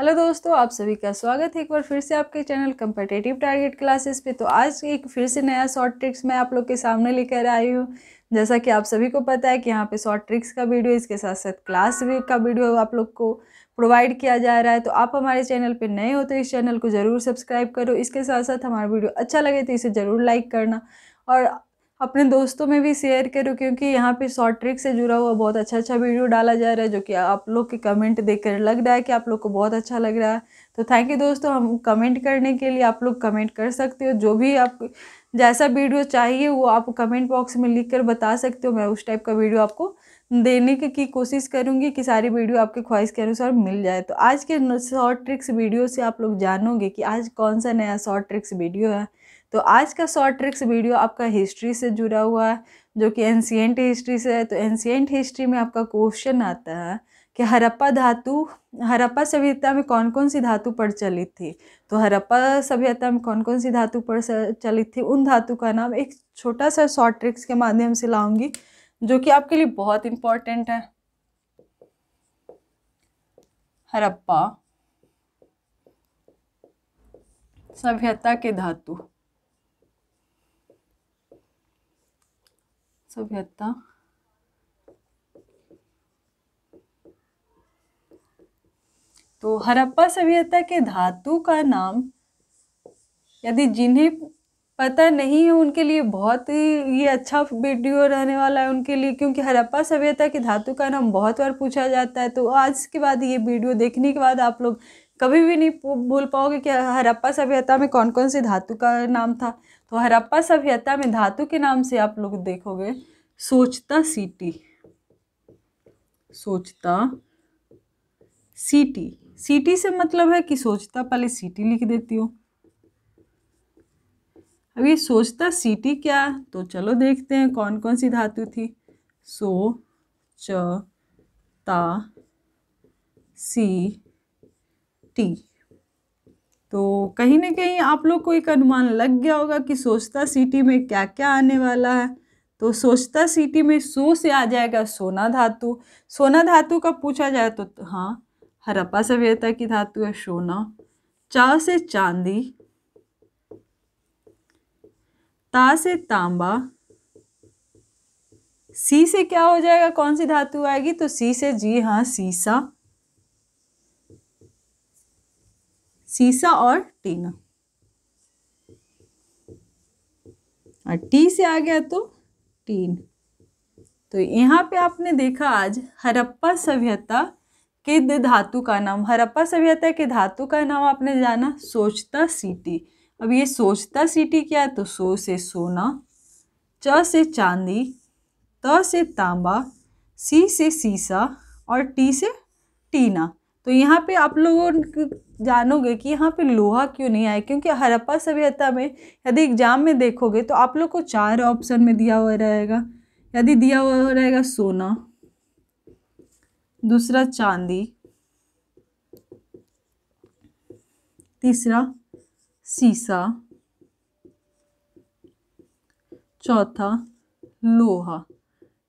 hello दोस्तों आप सभी का स्वागत है एक बार फिर से आपके चैनल कंपटेटिव टारगेट क्लासेस पे तो आज एक फिर से नया शॉर्ट ट्रिक्स मैं आप लोग के सामने लेकर आई हूँ जैसा कि आप सभी को पता है कि यहाँ पे शॉर्ट ट्रिक्स का वीडियो इसके साथ साथ क्लास भी का वीडियो आप लोग को प्रोवाइड किया जा रहा है तो आप हमारे चैनल पर नए हो तो इस चैनल को ज़रूर सब्सक्राइब करो इसके साथ साथ हमारा वीडियो अच्छा लगे तो इसे ज़रूर लाइक करना और अपने दोस्तों में भी शेयर करो क्योंकि यहाँ पे शॉर्ट ट्रिक से जुड़ा हुआ बहुत अच्छा अच्छा वीडियो डाला जा रहा है जो कि आप लोग के कमेंट देखकर लग रहा है कि आप लोग को बहुत अच्छा लग रहा है तो थैंक यू दोस्तों हम कमेंट करने के लिए आप लोग कमेंट कर सकते हो जो भी आप जैसा वीडियो चाहिए वो आप कमेंट बॉक्स में लिख कर बता सकते हो मैं उस टाइप का वीडियो आपको देने की, की कोशिश करूँगी कि सारी वीडियो आपके ख्वाहिश के अनुसार मिल जाए तो आज के शॉर्ट ट्रिक्स वीडियो से आप लोग जानोगे कि आज कौन सा नया शॉर्ट ट्रिक्स वीडियो है तो आज का शॉर्ट ट्रिक्स वीडियो आपका हिस्ट्री से जुड़ा हुआ है जो कि एंशियंट हिस्ट्री से है तो एंशियंट हिस्ट्री में आपका क्वेश्चन आता है कि हरप्पा धातु हरप्पा सभ्यता में कौन कौन सी धातु प्रचलित थी तो हरप्पा सभ्यता में कौन कौन सी धातु प्रचलित थी उन धातु का नाम एक छोटा सा शॉर्ट ट्रिक्स के माध्यम से लाऊंगी जो कि आपके लिए बहुत इम्पॉर्टेंट है हरप्पा सभ्यता के धातु सभ्यता तो हरप्पा सभ्यता के धातु का नाम यदि जिन्हें पता नहीं है उनके लिए बहुत ही ये अच्छा वीडियो रहने वाला है उनके लिए क्योंकि हरप्पा सभ्यता के धातु का नाम बहुत बार पूछा जाता है तो आज के बाद ये वीडियो देखने के बाद आप लोग कभी भी नहीं भूल पाओगे कि हरप्पा सभ्यता में कौन कौन सी धातु का नाम था तो हरप्पा सभ्यता में धातु के नाम से आप लोग देखोगे सोचता सीटी सोचता सीटी सीटी से मतलब है कि सोचता पहले सीटी लिख देती हो अब ये सोचता सीटी क्या तो चलो देखते हैं कौन कौन सी धातु थी सो च ता सी टी तो कहीं ना कहीं आप लोग को एक अनुमान लग गया होगा कि सोचता सिटी में क्या क्या आने वाला है तो सोचता सिटी में सो से आ जाएगा सोना धातु सोना धातु का पूछा जाए तो, तो हाँ हरप्पा सभ्यता की धातु है सोना चा से चांदी ता से तांबा सी से क्या हो जाएगा कौन सी धातु आएगी तो सी से जी हाँ सीसा सीसा और टीना और टी से आ गया तो टीन तो यहाँ पे आपने देखा आज हरप्पा सभ्यता के धातु का नाम हरप्पा सभ्यता के धातु का नाम आपने जाना सोचता सिटी अब ये सोचता सीटी क्या है तो सो से सोना च से चांदी त से तांबा सी से सीसा और टी से टीना तो यहाँ पे आप लोगों जानोगे कि यहाँ पे लोहा क्यों नहीं आया क्योंकि हरप्पा सभ्यता में यदि एग्ज़ाम में देखोगे तो आप लोग को चार ऑप्शन में दिया हुआ रहेगा यदि दिया हुआ रहेगा सोना दूसरा चांदी तीसरा सीसा चौथा लोहा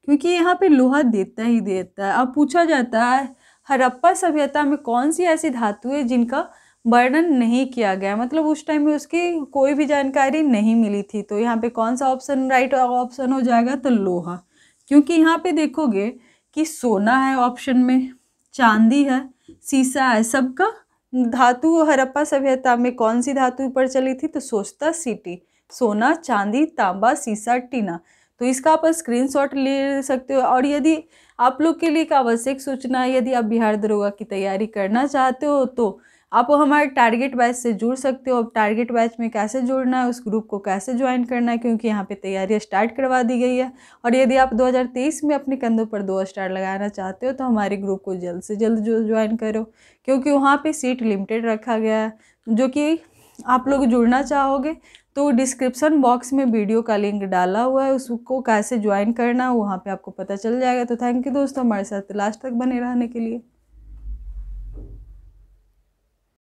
क्योंकि यहाँ पे लोहा देता ही देता है अब पूछा जाता है हरप्पा सभ्यता में कौन सी ऐसी धातु है जिनका वर्णन नहीं किया गया मतलब उस टाइम में उसकी कोई भी जानकारी नहीं मिली थी तो यहाँ पे कौन सा ऑप्शन राइट ऑप्शन हो जाएगा तो लोहा क्योंकि यहाँ पे देखोगे कि सोना है ऑप्शन में चांदी है सीसा है सबका धातु हरप्पा सभ्यता में कौन सी धातु पर चली थी तो सोचता सीटी सोना चांदी तांबा सीसा टीना तो इसका आप स्क्रीनशॉट ले सकते हो और यदि आप लोग के लिए एक आवश्यक सूचना है यदि आप बिहार दरोगा की तैयारी करना चाहते हो तो आप हमारे टारगेट बैच से जुड़ सकते हो अब टारगेट बैच में कैसे जुड़ना है उस ग्रुप को कैसे ज्वाइन करना है क्योंकि यहाँ पे तैयारी स्टार्ट करवा दी गई है और यदि आप 2023 में अपने कंधों पर दो स्टार लगाना चाहते हो तो हमारे ग्रुप को जल्द से जल्द जो ज्वाइन करो क्योंकि वहाँ पे सीट लिमिटेड रखा गया है जो कि आप लोग जुड़ना चाहोगे तो डिस्क्रिप्सन बॉक्स में वीडियो का लिंक डाला हुआ है उसको कैसे ज्वाइन करना वहाँ पे आपको पता चल जाएगा तो थैंक यू दोस्तों हमारे साथ लास्ट तक बने रहने के लिए